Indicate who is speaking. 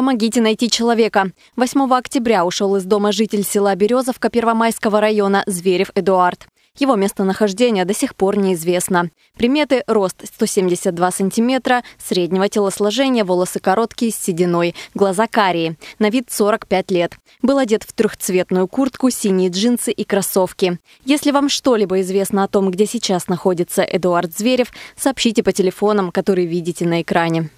Speaker 1: Помогите найти человека. 8 октября ушел из дома житель села Березовка Первомайского района Зверев Эдуард. Его местонахождение до сих пор неизвестно. Приметы – рост 172 сантиметра, среднего телосложения, волосы короткие, с сединой, глаза карие, на вид 45 лет. Был одет в трехцветную куртку, синие джинсы и кроссовки. Если вам что-либо известно о том, где сейчас находится Эдуард Зверев, сообщите по телефонам, которые видите на экране.